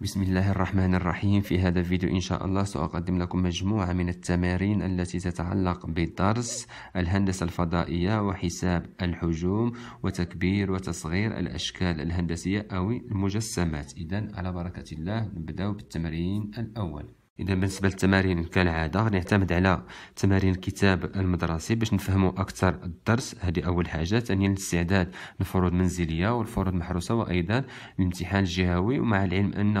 بسم الله الرحمن الرحيم في هذا الفيديو إن شاء الله سأقدم لكم مجموعة من التمارين التي تتعلق بدرس الهندسة الفضائية وحساب الحجوم وتكبير وتصغير الأشكال الهندسية أو المجسمات إذا على بركة الله نبدأ بالتمرين الأول إذا بالنسبة للتمارين كالعادة غنعتمد على تمارين الكتاب المدرسي باش نفهموا أكثر الدرس هذه أول حاجة ثانيا الاستعداد للفروض المنزلية والفروض المحروسة وأيضا الامتحان الجهوي ومع العلم أن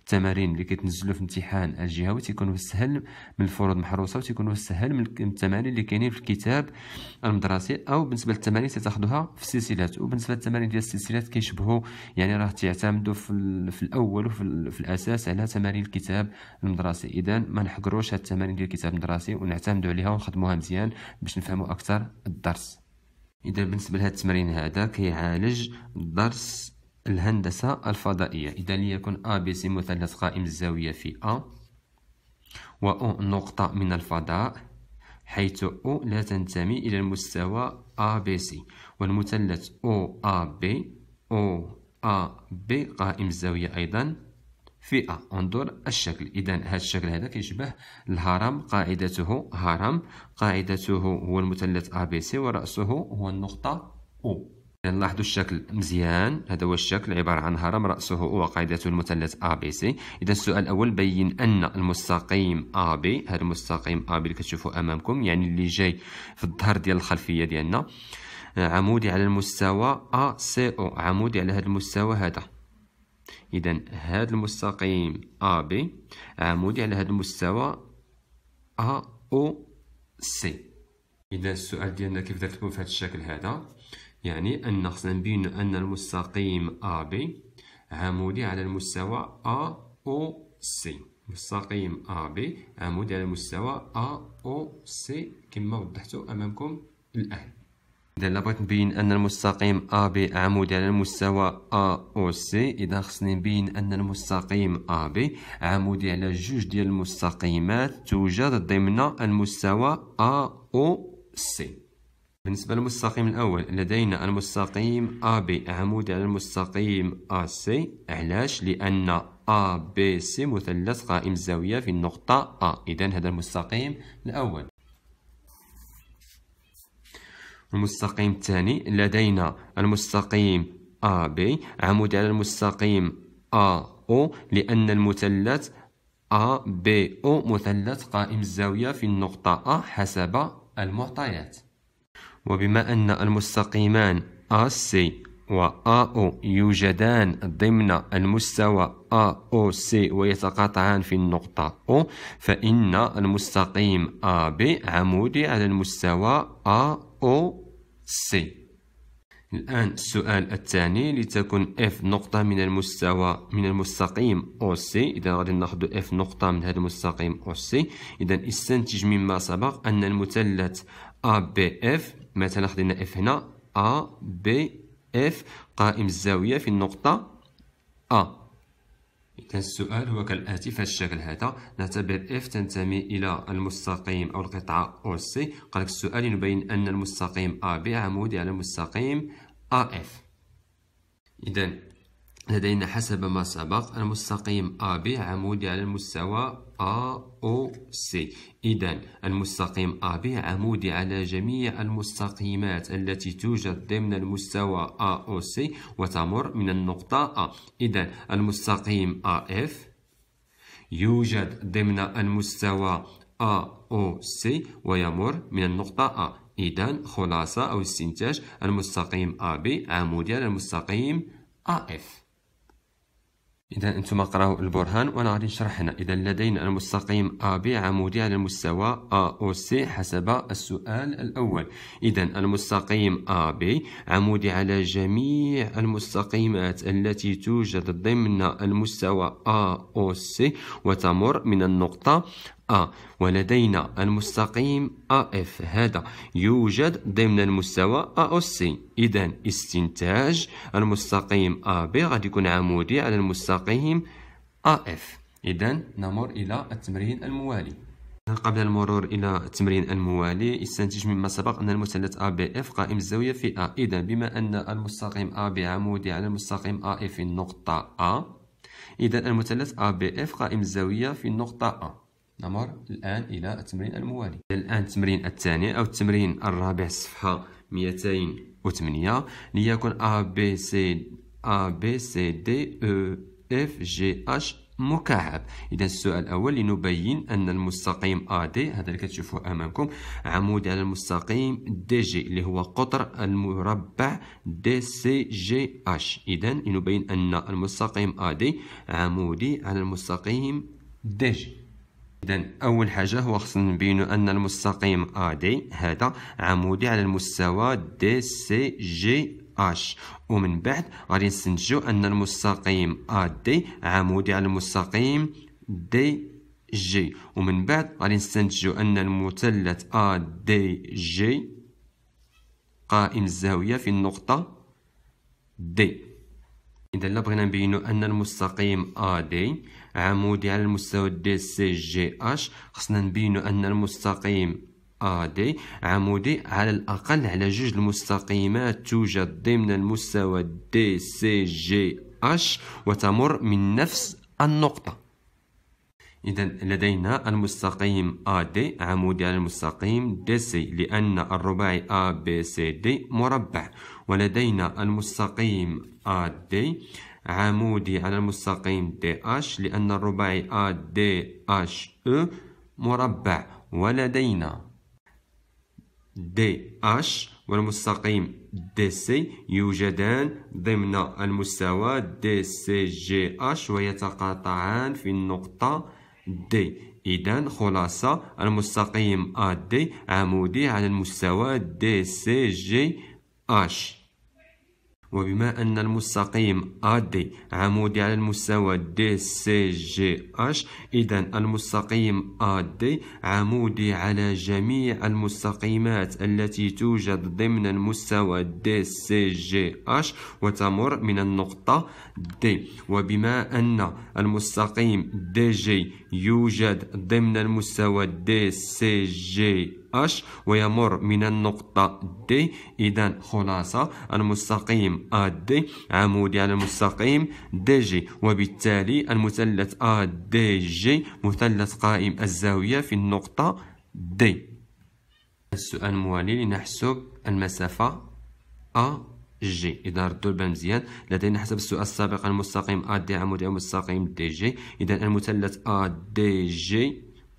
التمارين اللي كيتنزلوا في الامتحان الجهوي تيكونوا سهل من الفروض المحروسة وتيكونوا سهل من التمارين اللي كاينين في الكتاب المدرسي أو بالنسبة للتمارين تاخذوها في السلسلات وبالنسبة للتمارين ديال السلسلات كيشبهوا يعني راه تعتمدوا في, في الأول وفي الأساس على تمارين الكتاب المدرسي مدرسي اذا ما نحقروش هاد التمارين ديال الكتاب الدراسي ونعتمدوا عليها ونخدموها مزيان باش نفهموا اكثر الدرس اذا بالنسبه لهاد التمرين هذا كيعالج درس الهندسه الفضائيه اذا ليكن ا بي سي مثلث قائم الزاويه في ا و او نقطه من الفضاء حيث او لا تنتمي إلى المستوى ا بي سي والمثلث ا بي قائم الزاوية أيضا فئه انظر الشكل اذا هذا الشكل هذا كيشبه الهرم قاعدته هرم قاعدته هو المثلث ا بي سي وراسه هو النقطه او اذا الشكل مزيان هذا هو الشكل عباره عن هرم راسه او وقاعدته المثلث ا بي سي اذا السؤال الاول بين ان المستقيم ا بي هذا المستقيم ا بي اللي كتشوفوا امامكم يعني اللي جاي في الظهر ديال الخلفيه ديالنا عمودي على المستوى ا سي او عمودي على هذا المستوى هذا إذا هذا المستقيم AB عمودي آه، على هذا المستوى AOC إذا السؤال ديالنا كيف لكم في هذا الشكل هذا يعني أن خصنا نبين أن المستقيم AB عمودي على المستوى AOC مستقيم AB عمودي على المستوى AOC كما وضحته أمامكم الآن إذا لابغيت نبين أن المستقيم AB عمودي على المستوى AOC إذا خصني نبين أن المستقيم AB عمودي على جوج ديال المستقيمات توجد ضمن المستوى AOC بالنسبة للمستقيم الأول لدينا المستقيم AB عمودي على المستقيم AC علاش لأن ABC مثلث قائم الزاوية في النقطة A إذا هذا المستقيم الأول المستقيم الثاني لدينا المستقيم أ بي عمود على المستقيم أ أو لأن المثلث أ بي أو مثلث قائم الزاوية في النقطة أ حسب المعطيات وبما أن المستقيمان أ و أ أو يوجدان ضمن المستوى أ أو ويتقاطعان في النقطة O فإن المستقيم أ بي عمودي على المستوى أ أو سي الآن السؤال الثاني لتكن F نقطة من المستوى من المستقيم OC إذا غادي ناخذ F نقطة من هذا المستقيم OC إذا استنتج مما سبق أن المثلث ABF مثلا خدينا F هنا ABF قائم الزاوية في النقطة A إذا السؤال هو كالآتي في الشكل هذا نعتبر إف تنتمي إلى المستقيم أو القطعة أو سي قالك السؤال يبين أن المستقيم AB عمودي على المستقيم أف إذا لدينا حسب ما سبق المستقيم AB عمودي على المستوى A O C إذا المستقيم AB عمودي على جميع المستقيمات التي توجد ضمن المستوى A O C وتمر من النقطة A إذا المستقيم AF يوجد ضمن المستوى A O C ويمر من النقطة A إذا خلاصة أو استنتاج المستقيم AB عمودي على المستقيم AF إذا أنتم قراوا البرهان وأنا غادي نشرح هنا إذا لدينا المستقيم AB عمودي على المستوى AOC حسب السؤال الأول إذا المستقيم AB عمودي على جميع المستقيمات التي توجد ضمن المستوى AOC وتمر من النقطة أ ولدينا المستقيم اف هذا يوجد ضمن المستوى ا سي إذا استنتاج المستقيم ا بي غادي يكون عمودي على المستقيم اف إذا نمر إلى التمرين الموالي قبل المرور إلى التمرين الموالي استنتج مما سبق أن المثلث ABF قائم الزاوية في A إذا بما أن المستقيم AB عمودي على المستقيم AF في النقطة A إذا المثلث ABF قائم الزاوية في النقطة A نمر الآن إلى التمرين الموالي الآن التمرين الثاني أو التمرين الرابع صفحة 208 ليكن A B C A B C D E F G H مكعب إذا السؤال الأول لنبين أن المستقيم AD هذا اللي كتشوفوه أمامكم عمود على المستقيم DG اللي هو قطر المربع DCGH إذا لنبين أن المستقيم AD عمودي على المستقيم DG إذا أول حاجة هو خصنا نبينو أن المستقيم AD هذا عمودي على المستوى DCGH ومن بعد غادي نستنتجو أن المستقيم AD عمودي على المستقيم DG ومن بعد غادي نستنتجو أن المثلث ADG قائم الزاوية في النقطة D إذا بغينا نبينو أن المستقيم AD عمودي على المستوى دي سي جي اش خصنا نبينو ان المستقيم AD عمودي على الأقل على جوج المستقيمات توجد ضمن المستوى دي سي جي اش وتمر من نفس النقطة إذا لدينا المستقيم AD عمودي على المستقيم DC لأن الرباعي ABCD مربع ولدينا المستقيم AD عمودي على المستقيم دي اش لأن الرباعي ا دي اش او مربع ولدينا اش والمستقيم سي يوجدان ضمن المستوى دي اش ويتقاطعان في النقطة دي إذا خلاصة المستقيم ا دي عمودي على المستوى دي اش وبما أن المستقيم AD عمودي على المستوى DCGH إذا المستقيم AD عمودي على جميع المستقيمات التي توجد ضمن المستوى DCGH وتمر من النقطة D وبما أن المستقيم DG يوجد ضمن المستوى DCGH H ويمر من النقطة D إذا خلاصة المستقيم AD عمودي على المستقيم DG وبالتالي المثلث ADG مثلث قائم الزاوية في النقطة D السؤال الموالي لنحسب المسافة AG إذا ردوا البال مزيان لدينا حسب السؤال السابق المستقيم AD عمودي على المستقيم DG إذا المثلث ADG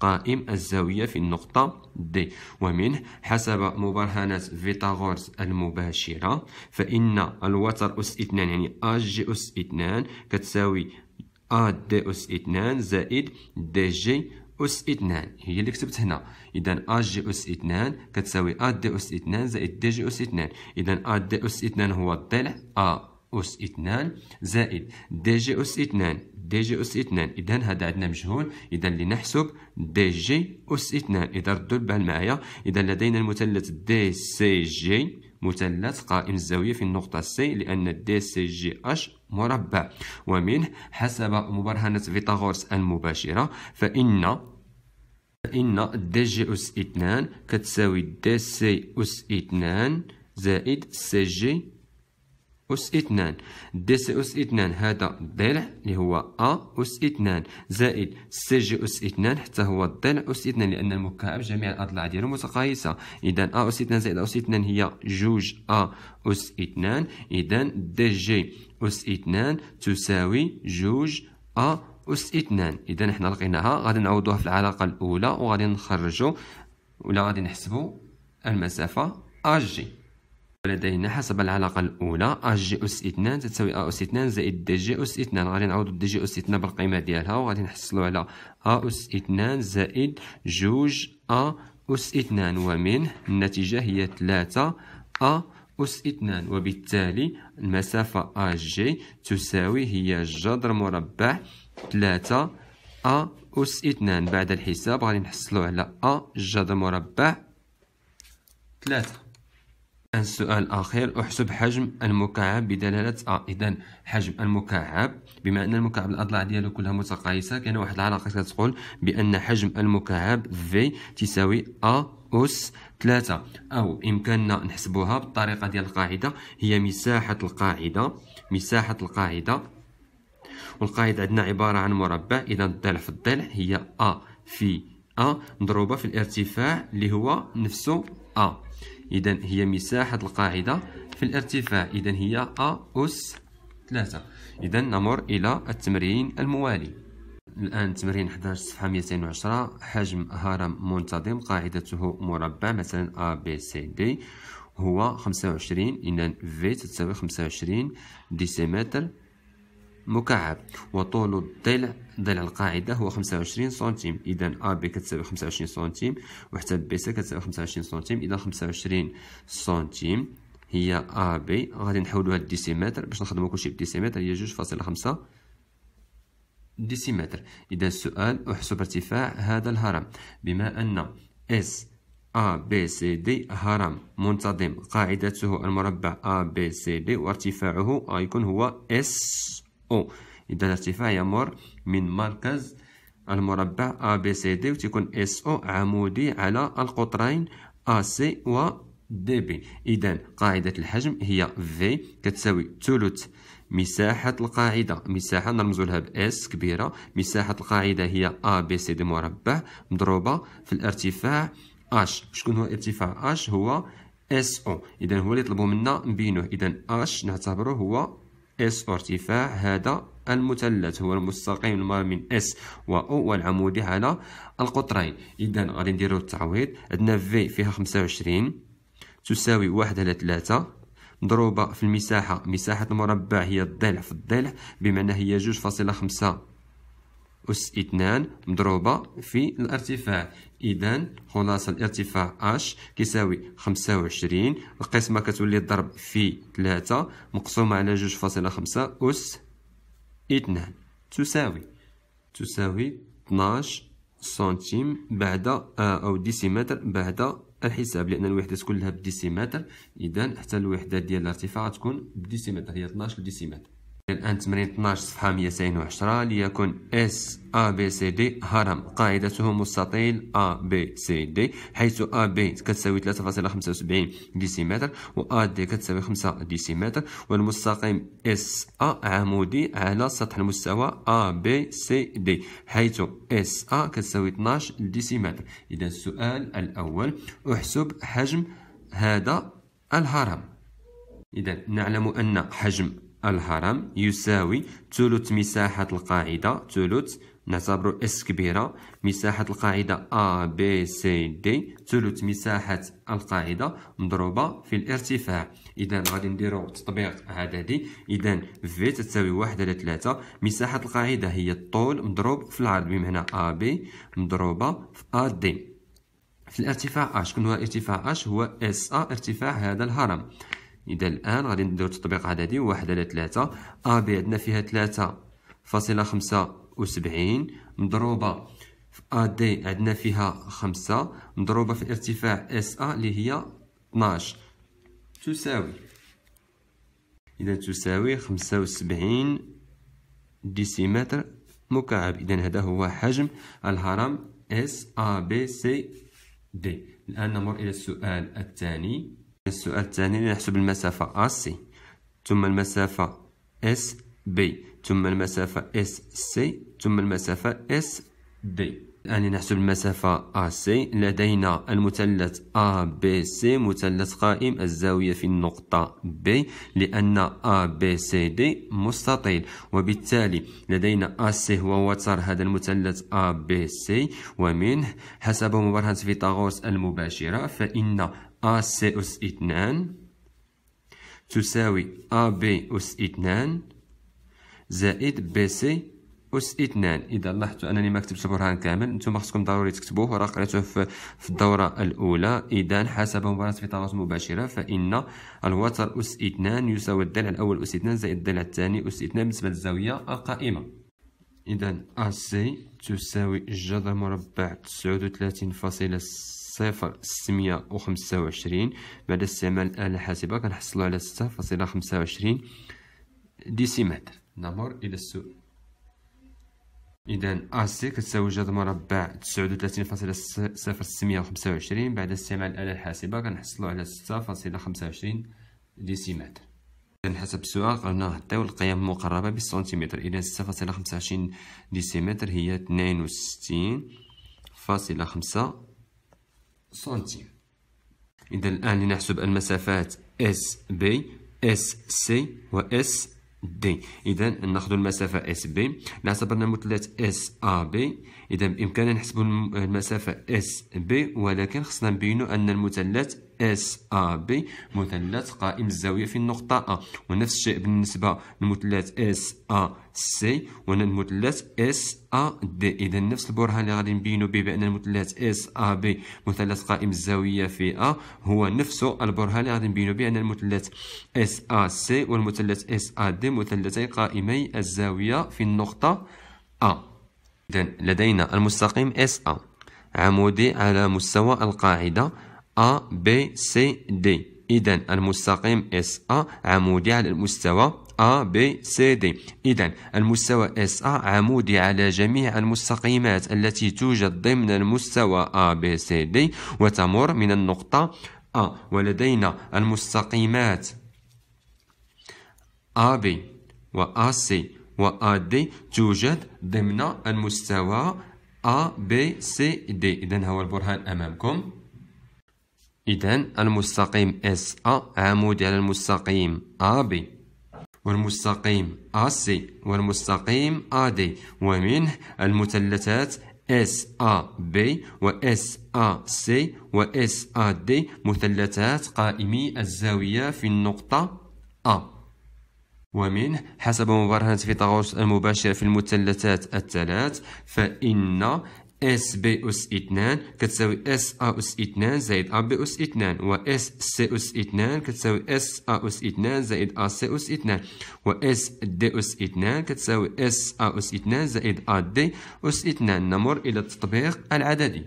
قائم الزاوية في النقطة D ومنه حسب مبرهنات فيتاغورس المباشرة فإن الوتر أس إثنان يعني أج جي أس إثنان كتساوي أ دي أس إثنان زائد دي جي أس إثنان هي اللي كتبت هنا إذن أ جي أس إثنان كتساوي أ دي أس إثنان زائد دي جي أس إثنان إذن أ دي أس إثنان هو الضلع أ أس إثنان زائد دي جي أس إثنان دي جي أس إثنان إذا هذا عندنا مجهول إذا لنحسب دي جي أس إثنان إذا ردوا البال معايا إذا لدينا المثلث دي سي جي مثلث قائم الزاوية في النقطة سي لأن دي سي جي أش مربع ومنه حسب مبرهنة فيثاغورس المباشرة فإن فإن دي جي أس إثنان كتساوي دي سي أس إثنان زائد سي جي أس اثنان سي أس اثنان هذا الضلع اللي هو أ أس اثنان زائد سي جي أس اثنان حتى هو الضلع أس اثنان لأن المكعب جميع الأضلاع ديالو متقايسة إذن أ أس اثنان زائد أس اثنان هي جوج أ أس اثنان إذن دي جي أس اثنان تساوي جوج أ أس اثنان إذن حنا لقيناها غادي نعوضوها في العلاقة الأولى وغادي نخرجو ولا غادي نحسبو المسافة أ جي لدينا حسب العلاقة الأولى أش آه جي أس اثنان تساوي أ آه أس اثنان زائد دي جي أس اثنان غادي نعوضو دي جي أس اثنان بالقيمة ديالها وغادي نحصلو على أ آه أس اثنان زائد جوج أ أس اثنان ومنه النتيجة هي ثلاثة أ أس اثنان وبالتالي المسافة أ جي تساوي هي جذر مربع ثلاثة أ أس اثنان بعد الحساب غادي نحصلو على أ جذر مربع ثلاثة السؤال الأخير احسب حجم المكعب بدلالة أ آه، إذا حجم المكعب بما أن المكعب الأضلاع ديالو كلها متقايسة كاين واحد العلاقة كتقول بأن حجم المكعب في تساوي أ أس ثلاثة أو إمكاننا نحسبوها بالطريقة ديال القاعدة هي مساحة القاعدة مساحة القاعدة والقاعدة عندنا عبارة عن مربع إذا الضلع في الضلع هي أ في أ مضروبة في الارتفاع اللي هو نفسه أ إذا هي مساحة القاعدة في الارتفاع إذا هي أ أس 3 إذا نمر إلى التمرين الموالي الآن تمرين 11 صفحة 210 حجم هرم منتظم قاعدته مربع مثلا ا بي سي دي هو 25 إذا في تساوي 25 ديسيمتر مكعب وطول الضلع ضلع القاعدة هو 25 سنتيم إذا أ ب كتساوي 25 سنتيم وحتى ب س كتساوي 25 سنتيم إذا 25 سنتيم هي أ ب غادي نحولوها لديسيمتر باش نخدمو كلشي بديسيمتر هي جوج فاصلة خمسة ديسيمتر إذا السؤال أحسب ارتفاع هذا الهرم بما أن اس A B C D هرم منتظم قاعدته المربع A B C D وارتفاعه أيكون هو S أو إذا الارتفاع يمر من مركز المربع أ بي سي دي وتيكون اس او عمودي على القطرين أ سي و دي بي إذا قاعدة الحجم هي في كتساوي ثلث مساحة القاعدة مساحة نرمزو لها بإس كبيرة مساحة القاعدة هي أ بي سي دي مربع مضروبة في الارتفاع اش شكون هو ارتفاع اش هو اس او إذا هو اللي طلبوا منا نبينوه إذا اش نعتبره هو اس ارتفاع هذا المثلث هو المستقيم ما من اس و او والعمودي على القطرين اذا غادي نديرو التعويض عندنا في فيها 25 تساوي واحد على 3 مضروبة في المساحة مساحة المربع هي الضلع في الضلع بمعنى هي جوج فاصلة خمسة أس اثنان مضروبة في الارتفاع إذا خلاصة الارتفاع H كيساوي وعشرين القسمة كتولي الضرب في ثلاثة مقسومة على جوج فاصلة خمسة أس اثنان تساوي تساوي اثناش سنتيم بعد آه، أو ديسيمتر بعد الحساب لأن الوحدات كلها بديسيمتر إذا حتى الوحدة ديال الارتفاع تكون بديسيمتر هي اثناش ديسيمتر الآن تمرين 12 صفحة 210 ليكن اس A B C D هرم قاعدته مستطيل A B C D حيث A B كتساوي 3.75 ديسيمتر و A D كتساوي 5 ديسيمتر والمستقيم S A عمودي على سطح المستوى A B C D حيث S A كتساوي 12 ديسيمتر إذا السؤال الأول احسب حجم هذا الهرم إذا نعلم أن حجم الهرم يساوي ثلث مساحة القاعدة ثلث نعتبر اس كبيرة مساحة القاعدة ا ب س د ثلث مساحة القاعدة مضروبة في الارتفاع إذا غادي نديرو تطبيق عددي إذا في تساوي واحد على ثلاثة مساحة القاعدة هي الطول مضروب في العرض بمعنى ا ب مضروبة في ا د في الارتفاع اش شكون هو ارتفاع اش هو اس ا ارتفاع هذا الهرم اذا الان غادي ندير التطبيق عددي واحد على ثلاثة ا بي عندنا فيها ثلاثة فاصلة خمسة وسبعين مضروبة في ا دي عندنا فيها خمسة مضروبة في ارتفاع اس ا اللي هي 12 تساوي اذا تساوي خمسة وسبعين ديسيمتر مكعب اذا هذا هو حجم الهرم اس ا بي سي دي الان نمر الى السؤال الثاني السؤال الثاني يعني نحسب المسافة AC ثم المسافة SB ثم المسافة SC ثم المسافة SD الآن نحسب المسافة AC لدينا المثلث ABC مثلث قائم الزاوية في النقطة B لأن ABCD مستطيل وبالتالي لدينا AC هو وتر هذا المثلث ABC ومنه حسب مبرهنة فيثاغورس المباشرة فإن AC أس اثنان تساوي AB أس اثنان زائد BC أس اثنان إذا لاحظتوا أنني ما كتبت البرهان كامل نتوما خصكم ضروري تكتبوه وراه قريته في, في الدورة الأولى إذا حسب مباراة في طاولة مباشرة فإن الوتر أس اثنان يساوي الضلع الأول أس اثنان زائد الضلع الثاني أس اثنان بالنسبة للزاوية القائمة إذا AC تساوي الجذر مربع تسعود وثلاثين فاصلة صفر ستمية وخمسة وعشرين بعد استعمال الآلة الحاسبة كنحصلو على ستة فاصلة خمسة وعشرين ديسيمتر نمر إلى السؤال إذن أسي كتساوي جذر مربع تسعود وثلاثين فاصلة صفر ستمية وخمسة وعشرين بعد استعمال الآلة الحاسبة كنحصلو على ستة فاصلة خمسة وعشرين ديسيمتر إذن حسب السؤال قلنا نعطيو القيم المقربة بالسنتيمتر إذن ستة فاصلة خمسة وعشرين ديسيمتر هي اثنين وستين فاصلة خمسة سنتيم إذا الآن لنحسب المسافات اس بي اس سي إس دي إذا ناخذ المسافة اس بي نعتبرنا مثلث اس ا بي إذا بإمكاننا نحسب المسافة اس بي ولكن خصنا نبينو أن المثلث اس ا بي مثلث قائم الزاويه في النقطه ا ونفس الشيء بالنسبه للمثلث اس ا سي المثلث اس ا دي اذا نفس البرهان اللي غادي نبينو به بان المثلث اس ا بي مثلث قائم الزاويه في ا هو نفسه البرهان اللي غادي نبينو به ان المثلث اس ا سي والمثلث اس ا دي مثلثين قائمي الزاويه في النقطه ا اذا لدينا المستقيم اس ا عمودي على مستوى القاعده A B C D إذا المستقيم SA عمودي على المستوى A B C D إذا المستوى SA عمودي على جميع المستقيمات التي توجد ضمن المستوى A B C D وتمر من النقطة A ولدينا المستقيمات B و C و D توجد ضمن المستوى A B C D إذا هو البرهان أمامكم إذا المستقيم اس أ عمودي على المستقيم AB والمستقيم AC والمستقيم AD ومنه المثلثات SAB و SAC و SAD مثلثات قائمي الزاوية في النقطة A ومنه حسب مبرهنة فيثاغورس المباشرة في المثلثات الثلاث فإن اس بي أس 2 كتساوي اس ا أس 2 زائد ا بي أس 2 و اس سي أس 2 كتساوي اس ا أس 2 زائد ا سي أس 2 و اس دي أس 2 كتساوي اس ا أس 2 زائد ا دي أس 2 نمر إلى التطبيق العددي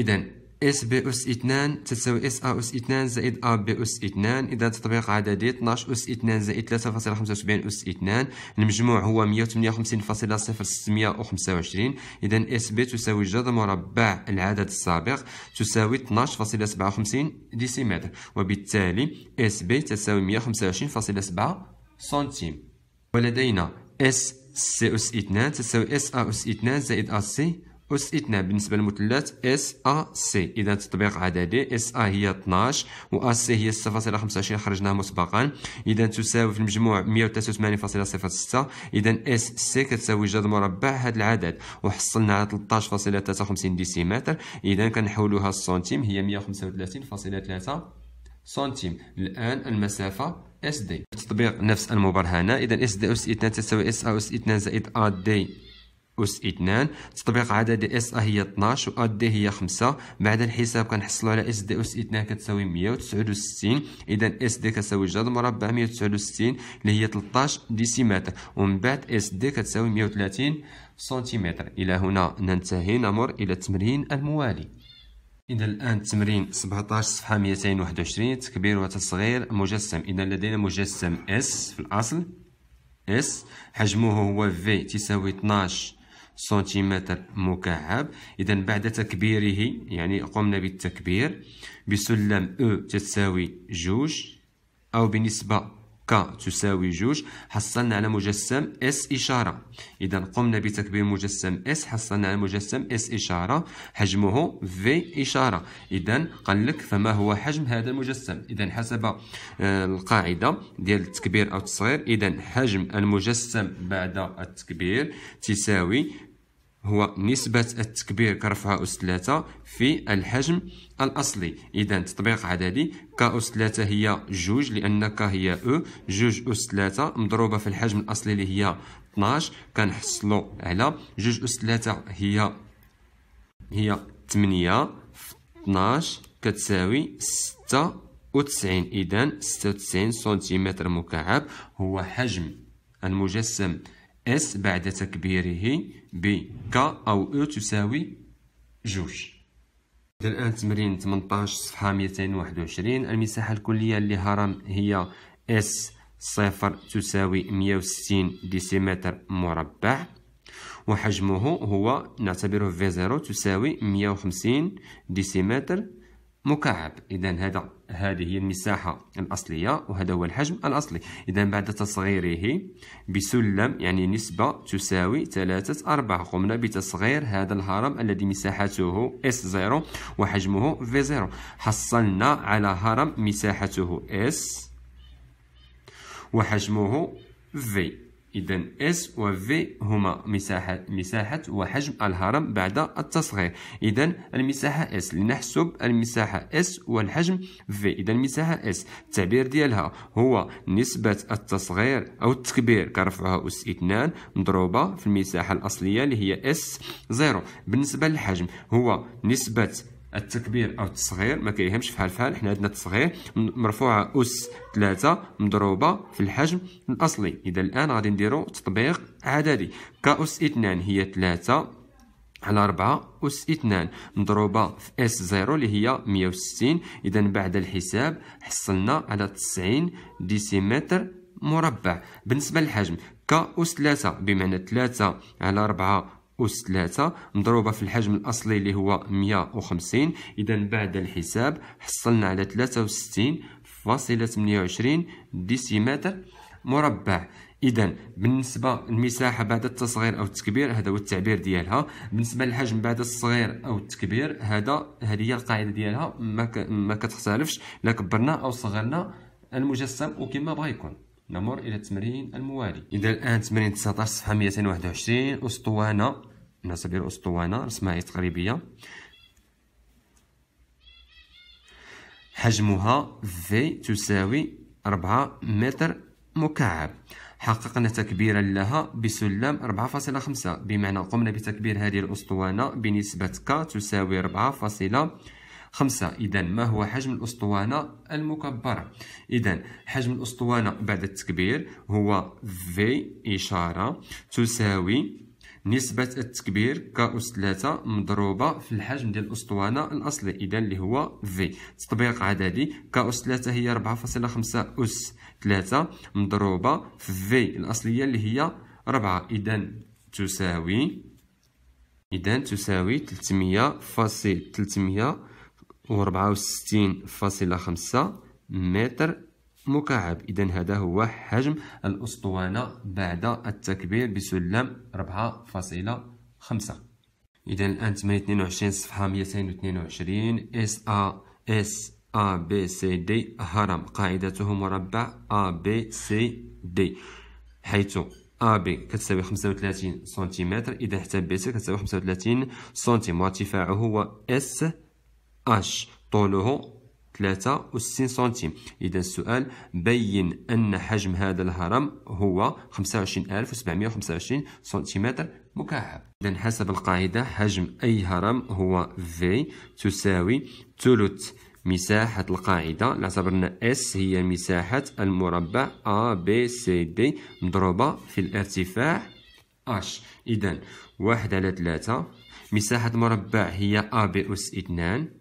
إذا اس بي أس اثنان تساوي اس أ أس اثنان زائد أ بي أس اثنان إذا تطبيق عددي 12 أس اثنان زائد 3.75 أس اثنان المجموع هو 158.0625 إذا اس بي تساوي جذر مربع العدد السابق تساوي 12.57 ديسيمتر وبالتالي اس بي تساوي 125.7 سنتيم ولدينا اس سي أس اثنان تساوي اس أ أس اثنان زائد أ سي أس إثنان بالنسبة للمثلث اس ا سي إذا تطبيق عددي اس ا هي 12 و ا سي هي 0.25 خرجناها مسبقا إذا تساوي في المجموع 183.06 إذا اس سي كتساوي جذر مربع هذا العدد وحصلنا على 13.53 ديسيمتر إذا كنحولوها السنتيم هي 135.3 سنتيم الآن المسافة اس دي تطبيق نفس المبرهنة إذا اس دي أس اثنان تساوي اس أ أس اثنان زائد ا دي أس إثنان تطبيق عدد إس أ هي اثناش و أد هي خمسة بعد الحساب كنحصلو على إس دي أس إثنان كتساوي مية و تسعود و ستين إذا إس دي كتساوي جذر مربع مية و تسعود و ستين اللي هي تلطاش ديسيمتر و من بعد إس دي كتساوي مية و وتلاتين سنتيمتر إلى هنا ننتهي نمر إلى التمرين الموالي إذا الآن تمرين سبعتاش صفحة ميتين و واحد عشرين تكبير و تصغير مجسم إذا لدينا مجسم إس في الأصل إس حجمه هو في تساوي اثناش سنتيمتر مكعب إذا بعد تكبيره يعني قمنا بالتكبير بسلم أو تساوي جوج أو بنسبة ك تساوي جوج حصلنا على مجسم اس إشارة إذا قمنا بتكبير مجسم اس حصلنا على مجسم اس إشارة حجمه في إشارة إذا قال لك فما هو حجم هذا المجسم إذا حسب آه، القاعدة ديال التكبير أو التصغير إذا حجم المجسم بعد التكبير تساوي هو نسبة التكبير كرفعه أس 3 في الحجم الأصلي إذا تطبيق عددي ك أس 3 هي جوج لأن ك هي أو جوج أس 3 مضروبة في الحجم الأصلي اللي هي 12 كنحصلو على جوج أس 3 هي هي 8 في 12 كتساوي 96 إذا 96 سنتيمتر مكعب هو حجم المجسم اس بعد تكبيره ب ك أو أو تساوي جوج الآن تمرين 18 صفحة 221 المساحة الكلية لهرم هي اس صفر تساوي 160 ديسيمتر مربع وحجمه هو نعتبره في زيرو تساوي 150 ديسيمتر مكعب إذا هذا هذه هي المساحة الأصلية وهذا هو الحجم الأصلي إذا بعد تصغيره بسلم يعني نسبة تساوي ثلاثة أربعة قمنا بتصغير هذا الهرم الذي مساحته S0 وحجمه V0 حصلنا على هرم مساحته S وحجمه V إذا S و V هما مساحة, مساحة وحجم الهرم بعد التصغير إذا المساحة S لنحسب المساحة S والحجم V إذا المساحة S التعبير ديالها هو نسبة التصغير أو التكبير كرفعها أس 2 مضروبة في المساحة الأصلية اللي هي S0 بالنسبة للحجم هو نسبة التكبير او التصغير ما كيهمش فحال فحال حنا عندنا التصغير مرفوعه اس 3 مضروبه في الحجم الاصلي اذا الان غادي نديرو تطبيق عددي ك اس 2 هي 3 على 4 أس 2 مضروبة في اس 0 اللي هي 160 إذا بعد الحساب حصلنا على 90 ديسيمتر مربع بالنسبة للحجم ك اس 3 بمعنى 3 على 4 أس 3 مضروبة في الحجم الأصلي اللي هو 150 إذا بعد الحساب حصلنا على 63.28 ديسيمتر مربع اذا بالنسبه للمساحه بعد التصغير او التكبير هذا هو التعبير ديالها بالنسبه للحجم بعد الصغير او التكبير هذا هذه هي القاعده ديالها ما ك... ما كتختلفش لا كبرنا او صغرنا المجسم وكما بغى يكون نمر الى التمرين الموالي اذا الان تمرين 19 صفحه 221 اسطوانه الناس ديال الاسطوانه رسمها تقريبيه حجمها في تساوي 4 متر مكعب حققنا تكبيرا لها بسلم 4.5 بمعنى قمنا بتكبير هذه الأسطوانة بنسبة ك تساوي 4.5 إذا ما هو حجم الأسطوانة المكبرة إذا حجم الأسطوانة بعد التكبير هو V إشارة تساوي نسبة التكبير كأس 3 مضروبة في الحجم ديال الأسطوانة الأصلي إذا اللي هو في تطبيق عددي كأس 3 هي 4.5 أس 3 مضروبة في في الأصلية اللي هي 4 إذا تساوي إذا تساوي تلتمية فاصل 364 فاصلة خمسة متر مكعب إذا هذا هو حجم الأسطوانة بعد التكبير بسلم 4.5 إذا الآن 28 صفحة 222 اس ا اس ا بي سي دي هرم قاعدته مربع ا بي سي دي حيث ا بي كتساوي 35 سنتيمتر إذا حتى بي سي كتساوي 35 سنتيمتر وارتفاعه هو اس اش طوله وستين سنتيم إذا السؤال بين أن حجم هذا الهرم هو 25725 سنتيمتر مكعب إذا حسب القاعدة حجم أي هرم هو V تساوي ثلث مساحة القاعدة اعتبرنا S هي مساحة المربع A B C D مضروبة في الارتفاع H إذا واحد على ثلاثة مساحة المربع هي A B أس اثنان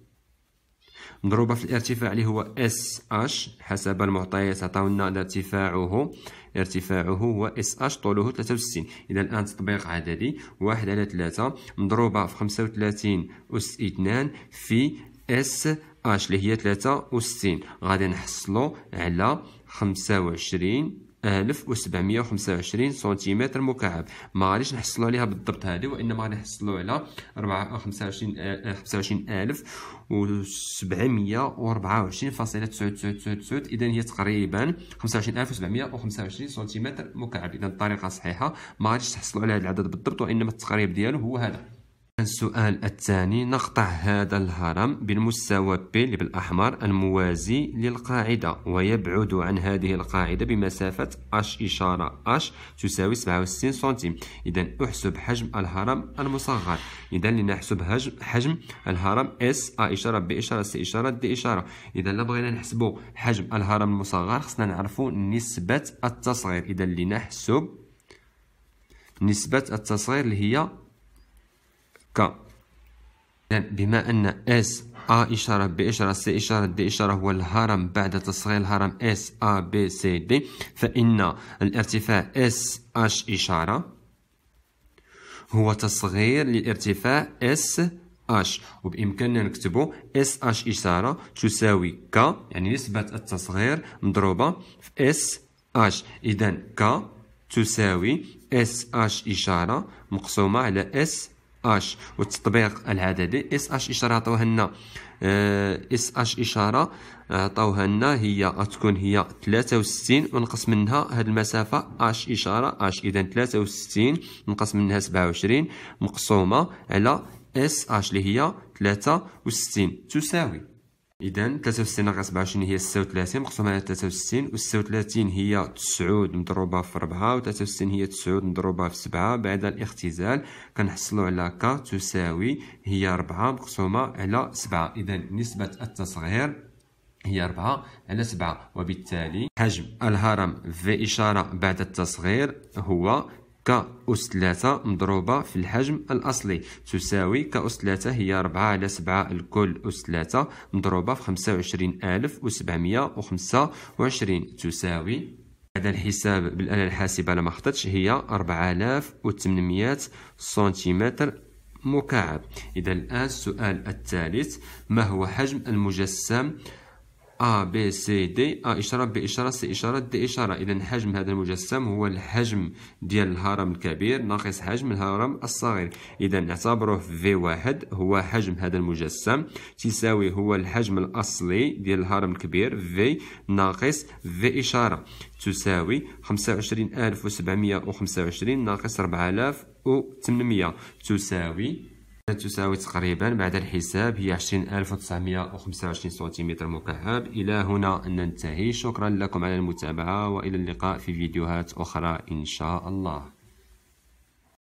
مضروبه في الارتفاع اللي هو اس اش حسب المعطيات عطاونا ارتفاعه ارتفاعه هو اس اش طوله 63 اذا الان تطبيق عددي 1 على 3 مضروبه في 35 اس 2 في اس اش اللي هي 63 غادي نحصلوا على 25 1725 سنتيمتر مكعب ما غاديش نحصلوا عليها بالضبط هذه وانما غادي نحصلوا على 425 25724.9999 اذا هي تقريبا 25725 سنتيمتر مكعب اذا الطريقه صحيحه ما غاديش تحصلوا على هذا العدد بالضبط وانما التقريب ديالو هو هذا السؤال الثاني نقطع هذا الهرم بالمستوى P اللي بالأحمر الموازي للقاعدة ويبعد عن هذه القاعدة بمسافة H إشارة H تساوي 67 سنتيم إذا أحسب حجم الهرم المصغر إذا لنحسب حجم حجم الهرم S A إشارة B إشارة C إشارة D إشارة إذا لا بغينا نحسبوا حجم الهرم المصغر خصنا نعرفوا نسبة التصغير إذا لنحسب نسبة التصغير اللي هي ك بما أن S A إشارة B إشارة C إشارة D إشارة هو الهرم بعد تصغير الهرم S A B C D فإن الارتفاع S H إشارة هو تصغير للارتفاع S H وبإمكاننا نكتبه S H إشارة تساوي K يعني نسبة التصغير مضروبة في S H إذا K تساوي S H إشارة مقسومة على S اش والتطبيق العددي اس اش اشاره عطاوها آه، لنا اس اش اشاره عطاوها لنا هي غتكون هي 63 ونقص منها هاد المسافه اش اشاره اش اذا 63 نقص منها 27 مقسومه على اس اش اللي هي 63 تساوي اذا 63 ناقص 27 هي 36 مقسومه على 63 و 36 هي 9 مضروبه في 4 و 63 هي 9 مضروبه في 7 بعد الاختزال كنحصلوا على ك تساوي هي 4 مقسومه على 7 اذا نسبه التصغير هي 4 على 7 وبالتالي حجم الهرم في إشارة بعد التصغير هو ك أس 3 مضروبة في الحجم الأصلي تساوي ك أس 3 هي 4 على 7 الكل أس 3 مضروبة في 25725 تساوي هذا الحساب بالآلة الحاسبة لما خطتش هي 4800 سنتيمتر مكعب إذا الآن السؤال الثالث ما هو حجم المجسم A B C D A إشارة B إشارة C إشارة D إشارة إذا حجم هذا المجسم هو الحجم ديال الهرم الكبير ناقص حجم الهرم الصغير إذا نعتبروه v واحد هو حجم هذا المجسم تساوي هو الحجم الأصلي ديال الهرم الكبير V ناقص V إشارة تساوي 25725 ناقص 4800 تساوي تساوي تقريبا بعد الحساب هي 20925 سنتيمتر مكعب إلى هنا ننتهي شكرا لكم على المتابعة وإلى اللقاء في فيديوهات أخرى إن شاء الله